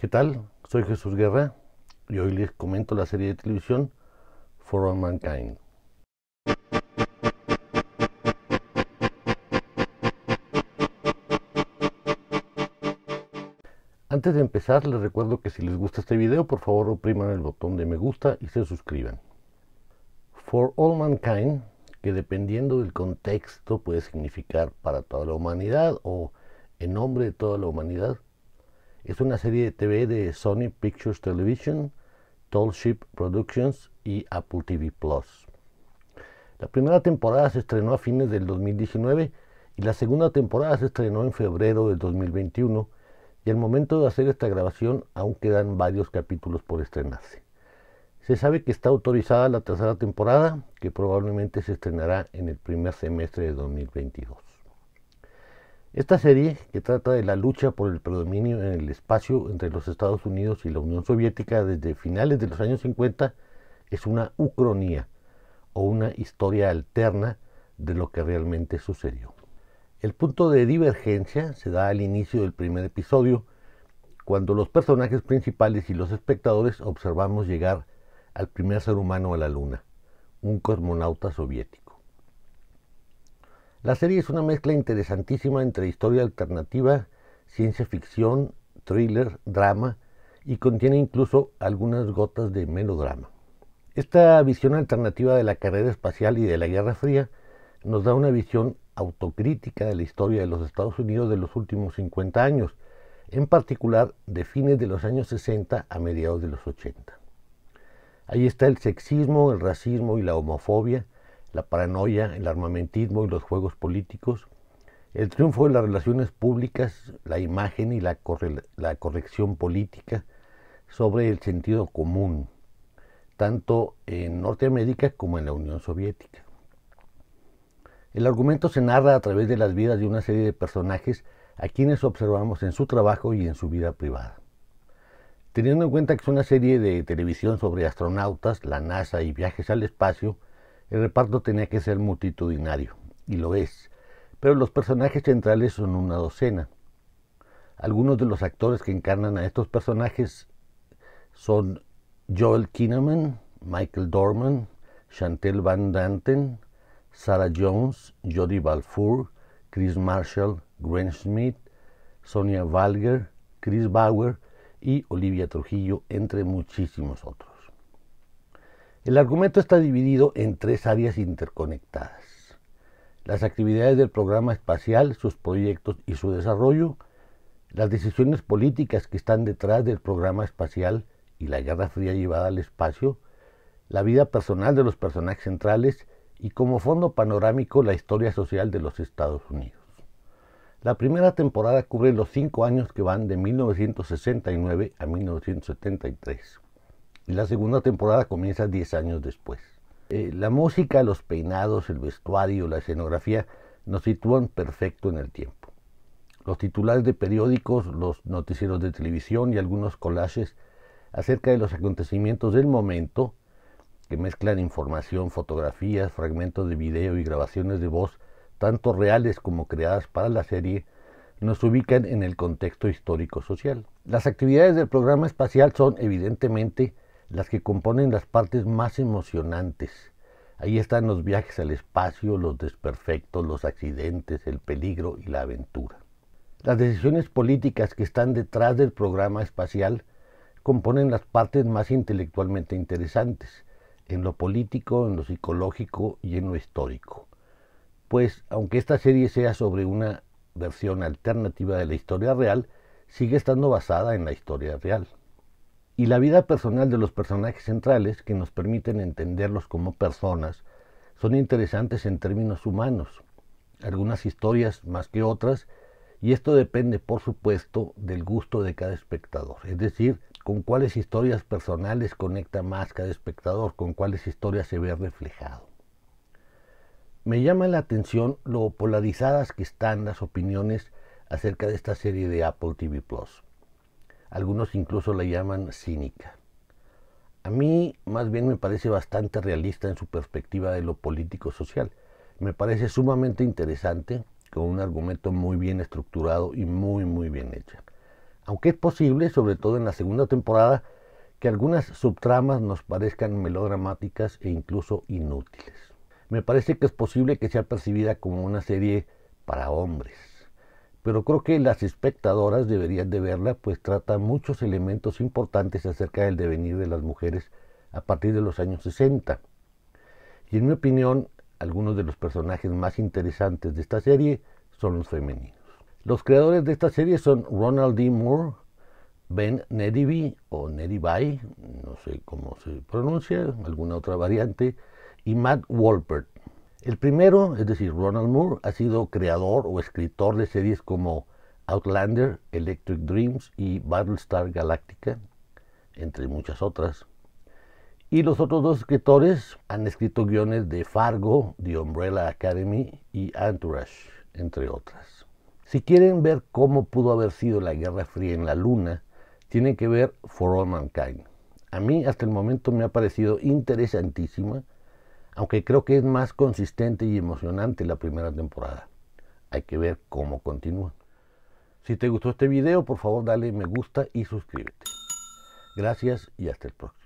¿Qué tal? Soy Jesús Guerra y hoy les comento la serie de televisión For All Mankind. Antes de empezar, les recuerdo que si les gusta este video, por favor opriman el botón de me gusta y se suscriban. For All Mankind, que dependiendo del contexto puede significar para toda la humanidad o en nombre de toda la humanidad, es una serie de TV de Sony Pictures Television, Tall Ship Productions y Apple TV Plus. La primera temporada se estrenó a fines del 2019 y la segunda temporada se estrenó en febrero del 2021 y al momento de hacer esta grabación aún quedan varios capítulos por estrenarse. Se sabe que está autorizada la tercera temporada que probablemente se estrenará en el primer semestre de 2022. Esta serie, que trata de la lucha por el predominio en el espacio entre los Estados Unidos y la Unión Soviética desde finales de los años 50, es una ucronía o una historia alterna de lo que realmente sucedió. El punto de divergencia se da al inicio del primer episodio, cuando los personajes principales y los espectadores observamos llegar al primer ser humano a la Luna, un cosmonauta soviético. La serie es una mezcla interesantísima entre historia alternativa, ciencia ficción, thriller, drama y contiene incluso algunas gotas de melodrama. Esta visión alternativa de la carrera espacial y de la Guerra Fría nos da una visión autocrítica de la historia de los Estados Unidos de los últimos 50 años, en particular de fines de los años 60 a mediados de los 80. Ahí está el sexismo, el racismo y la homofobia, la paranoia, el armamentismo y los juegos políticos, el triunfo de las relaciones públicas, la imagen y la, corrección política sobre el sentido común, tanto en Norteamérica como en la Unión Soviética. El argumento se narra a través de las vidas de una serie de personajes a quienes observamos en su trabajo y en su vida privada. Teniendo en cuenta que es una serie de televisión sobre astronautas, la NASA y viajes al espacio, el reparto tenía que ser multitudinario, y lo es, pero los personajes centrales son una docena. Algunos de los actores que encarnan a estos personajes son Joel Kinnaman, Michael Dorman, Chantel Van Danten, Sarah Jones, Jodie Balfour, Chris Marshall, Gwen Schmidt, Sonia Valger, Chris Bauer y Olivia Trujillo, entre muchísimos otros. El argumento está dividido en tres áreas interconectadas. Las actividades del programa espacial, sus proyectos y su desarrollo, las decisiones políticas que están detrás del programa espacial y la Guerra Fría llevada al espacio, la vida personal de los personajes centrales y como fondo panorámico la historia social de los Estados Unidos. La primera temporada cubre los cinco años que van de 1969 a 1973. La segunda temporada comienza 10 años después. Eh, la música, los peinados, el vestuario, la escenografía nos sitúan perfecto en el tiempo. Los titulares de periódicos, los noticieros de televisión y algunos collages acerca de los acontecimientos del momento, que mezclan información, fotografías, fragmentos de video y grabaciones de voz, tanto reales como creadas para la serie, nos ubican en el contexto histórico-social. Las actividades del programa espacial son evidentemente las que componen las partes más emocionantes. Ahí están los viajes al espacio, los desperfectos, los accidentes, el peligro y la aventura. Las decisiones políticas que están detrás del programa espacial componen las partes más intelectualmente interesantes, en lo político, en lo psicológico y en lo histórico. Pues aunque esta serie sea sobre una versión alternativa de la historia real, sigue estando basada en la historia real y la vida personal de los personajes centrales que nos permiten entenderlos como personas son interesantes en términos humanos, algunas historias más que otras, y esto depende, por supuesto, del gusto de cada espectador, es decir, con cuáles historias personales conecta más cada espectador, con cuáles historias se ve reflejado. Me llama la atención lo polarizadas que están las opiniones acerca de esta serie de Apple TV Plus. Algunos incluso la llaman cínica. A mí más bien me parece bastante realista en su perspectiva de lo político-social. Me parece sumamente interesante, con un argumento muy bien estructurado y muy, muy bien hecho. Aunque es posible, sobre todo en la segunda temporada, que algunas subtramas nos parezcan melodramáticas e incluso inútiles. Me parece que es posible que sea percibida como una serie para hombres pero creo que las espectadoras deberían de verla, pues trata muchos elementos importantes acerca del devenir de las mujeres a partir de los años 60. Y en mi opinión, algunos de los personajes más interesantes de esta serie son los femeninos. Los creadores de esta serie son Ronald D. Moore, Ben Nedivy o Neribai, no sé cómo se pronuncia, alguna otra variante, y Matt Wolpert. El primero, es decir, Ronald Moore, ha sido creador o escritor de series como Outlander, Electric Dreams y Battlestar Galactica, entre muchas otras. Y los otros dos escritores han escrito guiones de Fargo, The Umbrella Academy y Entourage, entre otras. Si quieren ver cómo pudo haber sido la Guerra Fría en la Luna, tienen que ver For All Mankind. A mí hasta el momento me ha parecido interesantísima aunque creo que es más consistente y emocionante la primera temporada. Hay que ver cómo continúa. Si te gustó este video, por favor dale me gusta y suscríbete. Gracias y hasta el próximo.